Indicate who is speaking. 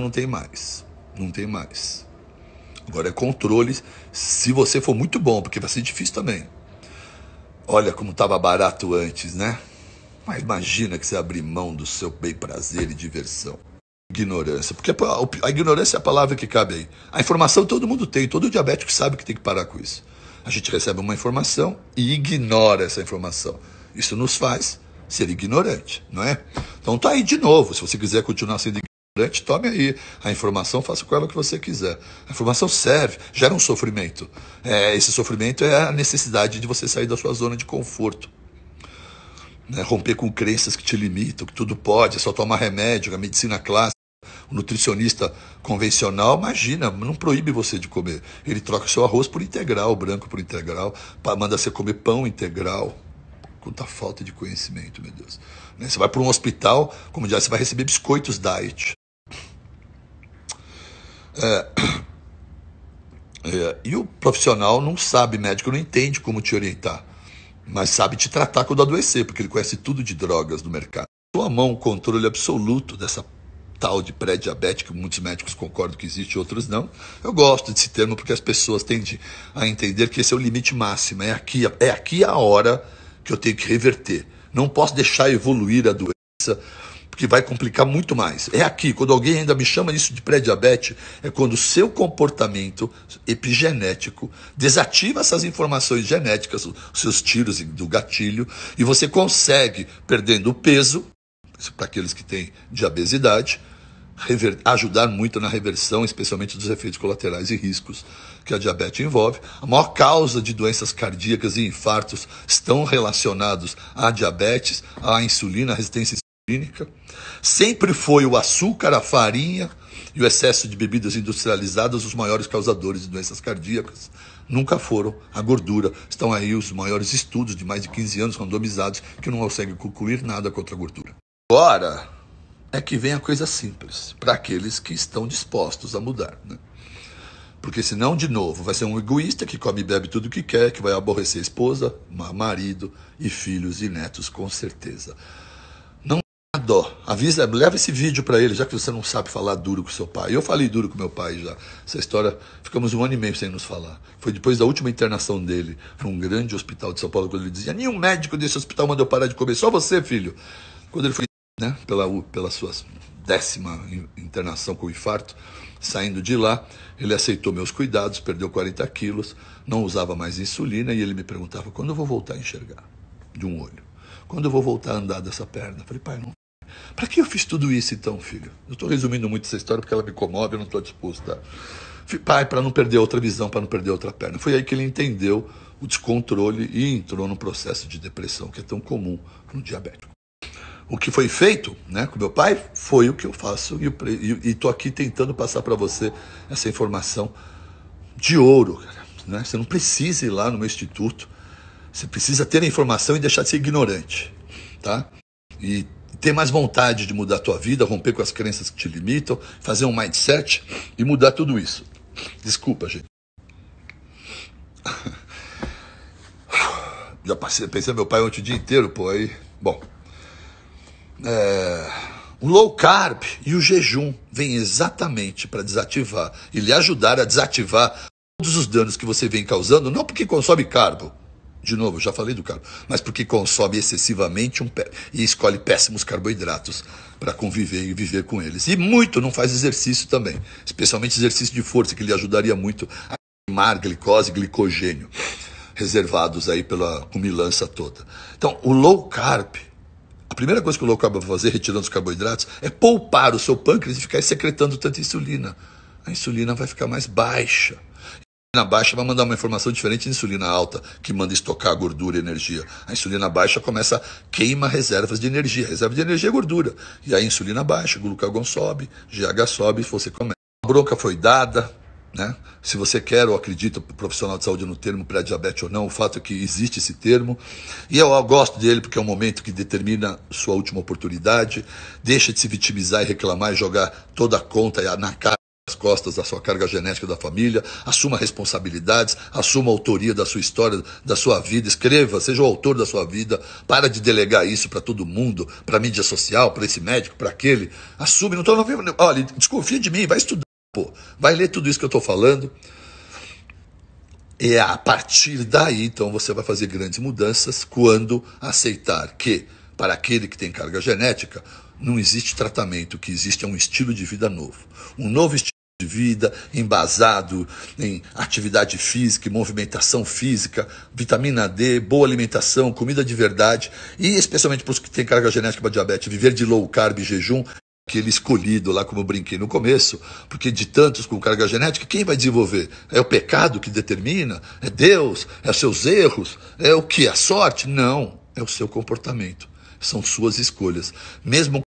Speaker 1: não tem mais. Não tem mais. Agora é controles, se você for muito bom, porque vai ser difícil também. Olha como estava barato antes, né? Mas imagina que você abrir mão do seu bem prazer e diversão. Ignorância, porque a, a ignorância é a palavra que cabe aí. A informação todo mundo tem, todo diabético sabe que tem que parar com isso. A gente recebe uma informação e ignora essa informação. Isso nos faz ser ignorante, não é? Então tá aí de novo, se você quiser continuar sendo ignorante tome aí a informação, faça com ela o que você quiser. A informação serve, gera um sofrimento. É, esse sofrimento é a necessidade de você sair da sua zona de conforto. Né? Romper com crenças que te limitam, que tudo pode, é só tomar remédio, a medicina clássica. O nutricionista convencional, imagina, não proíbe você de comer. Ele troca seu arroz por integral, branco por integral, manda você comer pão integral quanta falta de conhecimento, meu Deus. Né, você vai para um hospital, como já você vai receber biscoitos diet. É, é, e o profissional não sabe, médico não entende como te orientar, mas sabe te tratar quando adoecer, porque ele conhece tudo de drogas no mercado. Sua mão, o controle absoluto dessa tal de pré diabético muitos médicos concordam que existe, outros não. Eu gosto desse termo porque as pessoas tendem a entender que esse é o limite máximo, é aqui, é aqui a hora que eu tenho que reverter. Não posso deixar evoluir a doença porque vai complicar muito mais. É aqui, quando alguém ainda me chama isso de pré-diabetes, é quando o seu comportamento epigenético desativa essas informações genéticas, os seus tiros do gatilho, e você consegue, perdendo o peso, para aqueles que têm diabesidade, rever, ajudar muito na reversão, especialmente dos efeitos colaterais e riscos que a diabetes envolve. A maior causa de doenças cardíacas e infartos estão relacionados à diabetes, à insulina, à resistência clínica, sempre foi o açúcar, a farinha e o excesso de bebidas industrializadas os maiores causadores de doenças cardíacas. Nunca foram a gordura. Estão aí os maiores estudos de mais de 15 anos randomizados que não conseguem concluir nada contra a gordura. Agora é que vem a coisa simples para aqueles que estão dispostos a mudar. Né? Porque senão, de novo, vai ser um egoísta que come e bebe tudo que quer, que vai aborrecer esposa, marido e filhos e netos, com certeza. Dó. avisa, leva esse vídeo para ele, já que você não sabe falar duro com seu pai. Eu falei duro com meu pai já. Essa história, ficamos um ano e meio sem nos falar. Foi depois da última internação dele num grande hospital de São Paulo, quando ele dizia: nenhum médico desse hospital mandou parar de comer, só você, filho. Quando ele foi, né, pela, pela sua décima internação com infarto, saindo de lá, ele aceitou meus cuidados, perdeu 40 quilos, não usava mais insulina e ele me perguntava: quando eu vou voltar a enxergar? De um olho. Quando eu vou voltar a andar dessa perna? Eu falei, pai, não para que eu fiz tudo isso então, filho? Eu estou resumindo muito essa história porque ela me comove, eu não estou disposto a. Pai, para não perder outra visão, para não perder outra perna. Foi aí que ele entendeu o descontrole e entrou no processo de depressão que é tão comum no diabético. O que foi feito né, com meu pai foi o que eu faço e estou aqui tentando passar para você essa informação de ouro. Cara, né? Você não precisa ir lá no meu instituto, você precisa ter a informação e deixar de ser ignorante. Tá? E ter mais vontade de mudar a tua vida, romper com as crenças que te limitam, fazer um mindset e mudar tudo isso. Desculpa, gente. Já passei, pensei meu pai ontem o dia inteiro, pô, aí. Bom. É, o low carb e o jejum vêm exatamente para desativar e lhe ajudar a desativar todos os danos que você vem causando, não porque consome carbo, de novo, já falei do carbo, mas porque consome excessivamente um e escolhe péssimos carboidratos para conviver e viver com eles. E muito não faz exercício também, especialmente exercício de força, que lhe ajudaria muito a queimar glicose e glicogênio reservados aí pela comilança toda. Então, o low carb, a primeira coisa que o low carb vai fazer, retirando os carboidratos, é poupar o seu pâncreas e ficar secretando tanta insulina. A insulina vai ficar mais baixa insulina baixa vai mandar uma informação diferente da insulina alta, que manda estocar gordura e energia. A insulina baixa começa a queima reservas de energia. Reserva de energia é gordura. E aí a insulina baixa, glucagon sobe, GH sobe, você começa. A bronca foi dada, né? Se você quer ou acredita profissional de saúde no termo pré-diabetes ou não, o fato é que existe esse termo. E eu, eu gosto dele porque é um momento que determina sua última oportunidade. Deixa de se vitimizar e reclamar e jogar toda a conta na cara as costas da sua carga genética da família, assuma responsabilidades, assuma a autoria da sua história, da sua vida, escreva, seja o autor da sua vida, para de delegar isso para todo mundo, para mídia social, para esse médico, para aquele, assume, não estou não, olha, desconfia de mim, vai estudar, pô, vai ler tudo isso que eu estou falando, e é a partir daí, então, você vai fazer grandes mudanças quando aceitar que, para aquele que tem carga genética, não existe tratamento, o que existe é um estilo de vida novo, um novo estilo de vida, embasado em atividade física, movimentação física, vitamina D, boa alimentação, comida de verdade e especialmente para os que têm carga genética para diabetes, viver de low carb, jejum, aquele escolhido lá como eu brinquei no começo, porque de tantos com carga genética, quem vai desenvolver? É o pecado que determina? É Deus? É os seus erros? É o que? A sorte? Não, é o seu comportamento. São suas escolhas. Mesmo